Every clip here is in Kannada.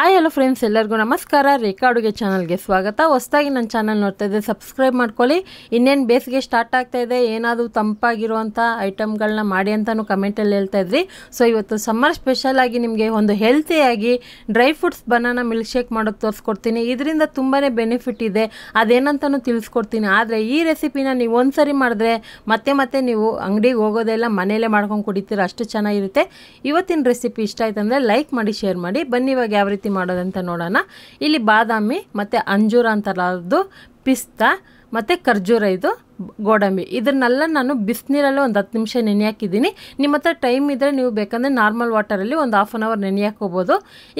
ಹಾಯ್ ಹಲೋ ಫ್ರೆಂಡ್ಸ್ ಎಲ್ಲರಿಗೂ ನಮಸ್ಕಾರ ರೇಖಾ ಅಡುಗೆ ಚಾನಲ್ಗೆ ಸ್ವಾಗತ ಹೊಸದಾಗಿ ನನ್ನ ಚಾನಲ್ ನೋಡ್ತಾ ಇದ್ದೆ ಸಬ್ಸ್ಕ್ರೈಬ್ ಮಾಡ್ಕೊಳ್ಳಿ ಇನ್ನೇನು ಬೇಸಿಗೆ ಸ್ಟಾರ್ಟ್ ಆಗ್ತಾ ಇದೆ ಏನಾದರೂ ತಂಪಾಗಿರುವಂಥ ಐಟಮ್ಗಳನ್ನ ಮಾಡಿ ಅಂತಲೂ ಕಮೆಂಟಲ್ಲಿ ಹೇಳ್ತಾ ಇದ್ರಿ ಸೊ ಇವತ್ತು ಸಮ್ಮರ್ ಸ್ಪೆಷಲ್ ಆಗಿ ನಿಮಗೆ ಒಂದು ಹೆಲ್ತಿಯಾಗಿ dry fruits banana milk shake ಮಾಡೋದು ತೋರಿಸ್ಕೊಡ್ತೀನಿ ಇದರಿಂದ ತುಂಬಾ ಬೆನಿಫಿಟ್ ಇದೆ ಅದೇನಂತನೂ ತಿಳಿಸ್ಕೊಡ್ತೀನಿ ಆದರೆ ಈ ರೆಸಿಪಿನ ನೀವು ಒಂದು ಸರಿ ಮಾಡಿದ್ರೆ ಮತ್ತೆ ಮತ್ತೆ ನೀವು ಅಂಗಡಿಗೆ ಹೋಗೋದೆಲ್ಲ ಮನೆಯಲ್ಲೇ ಮಾಡ್ಕೊಂಡು ಕುಡಿತೀರ ಅಷ್ಟು ಚೆನ್ನಾಗಿರುತ್ತೆ ಇವತ್ತಿನ ರೆಸಿಪಿ ಇಷ್ಟ ಆಯ್ತಂದರೆ ಲೈಕ್ ಮಾಡಿ ಶೇರ್ ಮಾಡಿ ಬನ್ನಿ ಇವಾಗ ಯಾವ ರೀತಿ ಮಾಡೋದಂತ ನೋಡೋಣ ಇಲ್ಲಿ ಬಾದಾಮಿ ಮತ್ತು ಅಂಜೂರ ಅದು ಪಿಸ್ತಾ ಮತ್ತು ಖರ್ಜೂರ ಇದು ಗೋಡಂಬಿ ಇದನ್ನೆಲ್ಲ ನಾನು ಬಿಸಿನೀರಲ್ಲಿ ಒಂದು ಹತ್ತು ನಿಮಿಷ ನೆನೆ ಹಾಕಿದ್ದೀನಿ ನಿಮ್ಮ ಹತ್ರ ಟೈಮ್ ಇದ್ದರೆ ನೀವು ಬೇಕಂದರೆ ನಾರ್ಮಲ್ ವಾಟರಲ್ಲಿ ಒಂದು ಹಾಫ್ ಆನ್ ಅವರ್ ನೆನೆ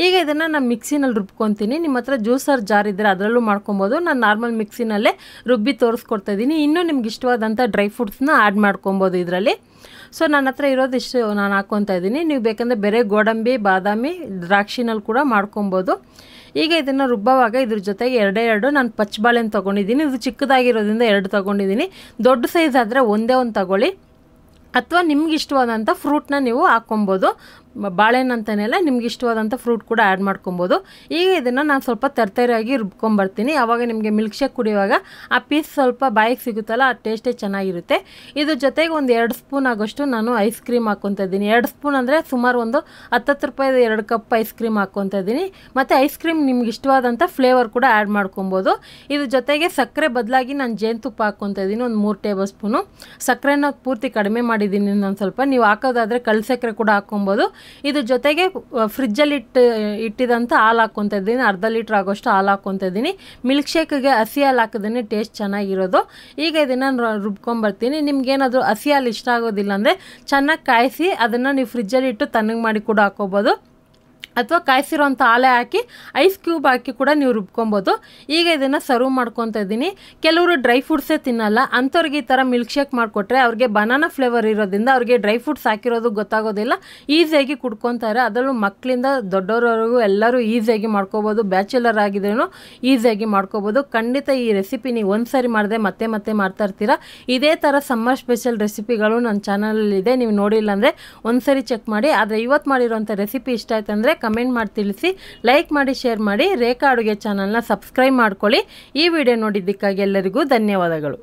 ಈಗ ಇದನ್ನು ನಾನು ಮಿಕ್ಸಿನಲ್ಲಿ ರುಬ್ಕೊತೀನಿ ನಿಮ್ಮ ಹತ್ರ ಜ್ಯೂಸರ್ ಜಾರ್ ಇದ್ದರೆ ಅದರಲ್ಲೂ ಮಾಡ್ಕೊಬೋದು ನಾನು ನಾರ್ಮಲ್ ಮಿಕ್ಸಿನಲ್ಲೇ ರುಬ್ಬಿ ತೋರಿಸ್ಕೊಡ್ತಾ ಇದ್ದೀನಿ ಇನ್ನೂ ನಿಮ್ಗೆ ಇಷ್ಟವಾದಂಥ ಡ್ರೈ ಫ್ರೂಟ್ಸ್ನ ಆ್ಯಡ್ ಮಾಡ್ಕೊಬೋದು ಇದರಲ್ಲಿ ಸೊ ನನ್ನ ಹತ್ರ ಇರೋದು ಇಷ್ಟು ನಾನು ಹಾಕ್ಕೊತಾ ಇದ್ದೀನಿ ನೀವು ಬೇಕಂದರೆ ಬೇರೆ ಗೋಡಂಬಿ ಬಾದಾಮಿ ದ್ರಾಕ್ಷಿನಲ್ಲಿ ಕೂಡ ಮಾಡ್ಕೊಬೋದು ಈಗ ಇದನ್ನು ರುಬ್ಬವಾಗ ಇದ್ರ ಜೊತೆಗೆ ಎರಡೇ ಎರಡು ನಾನು ಪಚ್ಚಬಾಳೆನ ತೊಗೊಂಡಿದ್ದೀನಿ ಇದು ಚಿಕ್ಕದಾಗಿರೋದ್ರಿಂದ ಎರಡು ತೊಗೊಂಡಿದ್ದೀನಿ ದೊಡ್ಡ ಸೈಜ್ ಆದರೆ ಒಂದೇ ಒಂದು ತಗೊಳ್ಳಿ ಅಥವಾ ನಿಮ್ಗೆ ಇಷ್ಟವಾದಂಥ ಫ್ರೂಟ್ನ ನೀವು ಹಾಕ್ಕೊಬೋದು ಬಾಳೆಹಣ್ಣು ಅಂತಲೇ ನಿಮ್ಗೆ ಇಷ್ಟವಾದಂಥ ಫ್ರೂಟ್ ಕೂಡ ಆ್ಯಡ್ ಮಾಡ್ಕೊಬೋದು ಈಗ ಇದನ್ನು ನಾನು ಸ್ವಲ್ಪ ತರ್ತರಿಯಾಗಿ ರುಬ್ಕೊಂಬರ್ತೀನಿ ಆವಾಗ ನಿಮಗೆ ಮಿಲ್ಕ್ ಶೇಕ್ ಕುಡಿಯುವಾಗ ಆ ಪೀಸ್ ಸ್ವಲ್ಪ ಬಾಯಿಗೆ ಸಿಗುತ್ತಲ್ಲ ಆ ಟೇಸ್ಟೇ ಚೆನ್ನಾಗಿರುತ್ತೆ ಇದ್ರ ಜೊತೆಗೆ ಒಂದು ಎರಡು ಸ್ಪೂನ್ ಆಗೋಷ್ಟು ನಾನು ಐಸ್ ಕ್ರೀಮ್ ಹಾಕ್ಕೊತಾ ಇದ್ದೀನಿ ಎರಡು ಸ್ಪೂನ್ ಅಂದರೆ ಸುಮಾರು ಒಂದು ಹತ್ತತ್ತು ರೂಪಾಯಿದು ಎರಡು ಕಪ್ ಐಸ್ ಕ್ರೀಮ್ ಹಾಕ್ಕೊತಾ ಇದ್ದೀನಿ ಮತ್ತು ಐಸ್ ಕ್ರೀಮ್ ನಿಮ್ಗೆ ಇಷ್ಟವಾದಂಥ ಫ್ಲೇವರ್ ಕೂಡ ಆ್ಯಡ್ ಮಾಡ್ಕೊಬೋದು ಇದ್ರ ಜೊತೆಗೆ ಸಕ್ಕರೆ ಬದಲಾಗಿ ನಾನು ಜೇನುತುಪ್ಪ ಹಾಕ್ಕೊತಾ ಇದ್ದೀನಿ ಒಂದು ಮೂರು ಟೇಬಲ್ ಸ್ಪೂನು ಸಕ್ಕರೆನ ಪೂರ್ತಿ ಕಡಿಮೆ ಮಾಡಿದ್ದೀನಿ ನಾನು ಸ್ವಲ್ಪ ನೀವು ಹಾಕೋದಾದರೆ ಕಳು ಸಕ್ಕರೆ ಕೂಡ ಹಾಕ್ಕೊಬೋದು ಇದ್ರ ಜೊತೆಗೆ ಫ್ರಿಜ್ಜಲ್ಲಿ ಇಟ್ಟು ಇಟ್ಟಿದಂಥ ಹಾಲು ಹಾಕ್ಕೊತ ಇದ್ದೀನಿ ಅರ್ಧ ಲೀಟ್ರ್ ಆಗೋಷ್ಟು ಹಾಲು ಹಾಕ್ಕೊತ ಇದ್ದೀನಿ ಮಿಲ್ಕ್ ಶೇಕ್ಗೆ ಹಸಿ ಹಾಲು ಹಾಕಿದ್ರೆ ಟೇಸ್ಟ್ ಚೆನ್ನಾಗಿರೋದು ಈಗ ಇದನ್ನು ರುಬ್ಕೊಂಬರ್ತೀನಿ ನಿಮ್ಗೇನಾದರೂ ಹಸಿ ಹಾಲು ಇಷ್ಟ ಆಗೋದಿಲ್ಲ ಅಂದರೆ ಚೆನ್ನಾಗಿ ಕಾಯಿಸಿ ಅದನ್ನು ನೀವು ಫ್ರಿಜ್ಜಲ್ಲಿ ಇಟ್ಟು ತಣ್ಣಗೆ ಮಾಡಿ ಕೂಡ ಹಾಕ್ಕೋಬೋದು ಅಥವಾ ಕಾಯಿಸಿರೋಂಥ ಹಾಲೆ ಆಲೆ ಹಾಕಿ ಐಸ್ ಕ್ಯೂಬ್ ಹಾಕಿ ಕೂಡ ನೀವು ರುಬ್ಕೊಬೋದು ಈಗ ಇದನ್ನು ಸರ್ವ್ ಮಾಡ್ಕೊತಾ ಇದ್ದೀನಿ ಕೆಲವರು ಡ್ರೈ ಫ್ರೂಟ್ಸೇ ತಿನ್ನಲ್ಲ ಅಂಥವ್ರಿಗೆ ಈ ಥರ ಮಿಲ್ಕ್ ಶೇಕ್ ಮಾಡಿಕೊಟ್ರೆ ಅವ್ರಿಗೆ ಬನಾನಾ ಫ್ಲೇವರ್ ಇರೋದ್ರಿಂದ ಅವ್ರಿಗೆ ಡ್ರೈ ಫ್ರೂಟ್ಸ್ ಹಾಕಿರೋದು ಗೊತ್ತಾಗೋದಿಲ್ಲ ಈಸಿಯಾಗಿ ಕುಡ್ಕೊತಾರೆ ಅದರಲ್ಲೂ ಮಕ್ಕಳಿಂದ ದೊಡ್ಡವರವರೆಗೂ ಎಲ್ಲರೂ ಈಸಿಯಾಗಿ ಮಾಡ್ಕೋಬೋದು ಬ್ಯಾಚುಲರ್ ಆಗಿದ್ರೂ ಈಸಿಯಾಗಿ ಮಾಡ್ಕೋಬೋದು ಖಂಡಿತ ಈ ರೆಸಿಪಿ ನೀವು ಒಂದು ಸಾರಿ ಮಾಡಿದೆ ಮತ್ತೆ ಮತ್ತೆ ಮಾಡ್ತಾ ಇರ್ತೀರ ಇದೇ ಥರ ಸಮ್ಮರ್ ಸ್ಪೆಷಲ್ ರೆಸಿಪಿಗಳು ನನ್ನ ಚಾನಲಲ್ಲಿದೆ ನೀವು ನೋಡಿಲ್ಲ ಅಂದರೆ ಒಂದು ಸರಿ ಚೆಕ್ ಮಾಡಿ ಆದರೆ ಇವತ್ತು ಮಾಡಿರೋಂಥ ರೆಸಿಪಿ ಇಷ್ಟ ಆಯ್ತು ಅಂದರೆ ಕಮೆಂಟ್ ಮಾಡಿ ತಿಳಿಸಿ ಲೈಕ್ ಮಾಡಿ ಶೇರ್ ಮಾಡಿ ರೇಖಾ ಅಡುಗೆ ಚಾನಲ್ನ ಸಬ್ಸ್ಕ್ರೈಬ್ ಮಾಡ್ಕೊಳ್ಳಿ ಈ ವಿಡಿಯೋ ನೋಡಿದ್ದಕ್ಕಾಗಿ ಎಲ್ಲರಿಗೂ ಧನ್ಯವಾದಗಳು